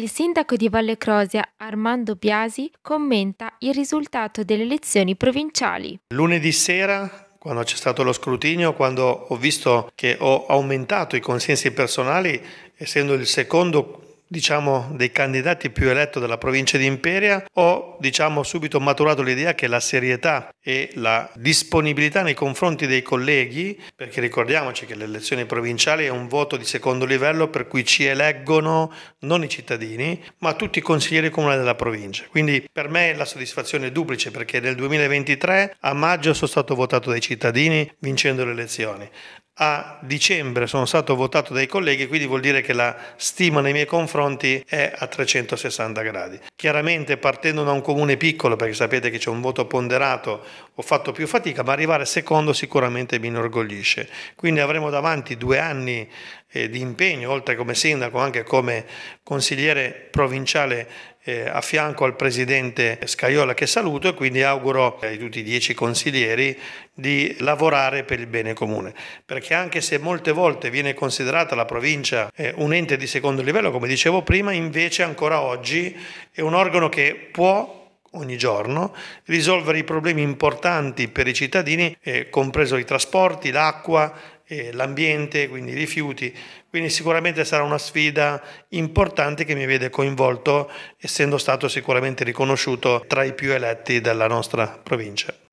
Il sindaco di Valle Crosia, Armando Biasi, commenta il risultato delle elezioni provinciali. Lunedì sera quando c'è stato lo scrutinio, quando ho visto che ho aumentato i consensi personali, essendo il secondo diciamo, dei candidati più eletto della provincia di Imperia, ho diciamo, subito maturato l'idea che la serietà e la disponibilità nei confronti dei colleghi, perché ricordiamoci che le elezioni provinciali è un voto di secondo livello per cui ci eleggono non i cittadini, ma tutti i consiglieri comunali della provincia. Quindi per me la soddisfazione è duplice perché nel 2023 a maggio sono stato votato dai cittadini vincendo le elezioni a dicembre sono stato votato dai colleghi, quindi vuol dire che la stima nei miei confronti è a 360 gradi. Chiaramente partendo da un comune piccolo, perché sapete che c'è un voto ponderato, ho fatto più fatica, ma arrivare secondo sicuramente mi inorgoglisce. Quindi avremo davanti due anni eh, di impegno, oltre come sindaco anche come consigliere provinciale eh, a fianco al presidente Scaiola che saluto e quindi auguro eh, ai tutti i dieci consiglieri di lavorare per il bene comune, perché anche se molte volte viene considerata la provincia eh, un ente di secondo livello, come dicevo prima, invece ancora oggi è un organo che può ogni giorno, risolvere i problemi importanti per i cittadini, eh, compreso i trasporti, l'acqua, eh, l'ambiente, quindi i rifiuti, quindi sicuramente sarà una sfida importante che mi vede coinvolto essendo stato sicuramente riconosciuto tra i più eletti della nostra provincia.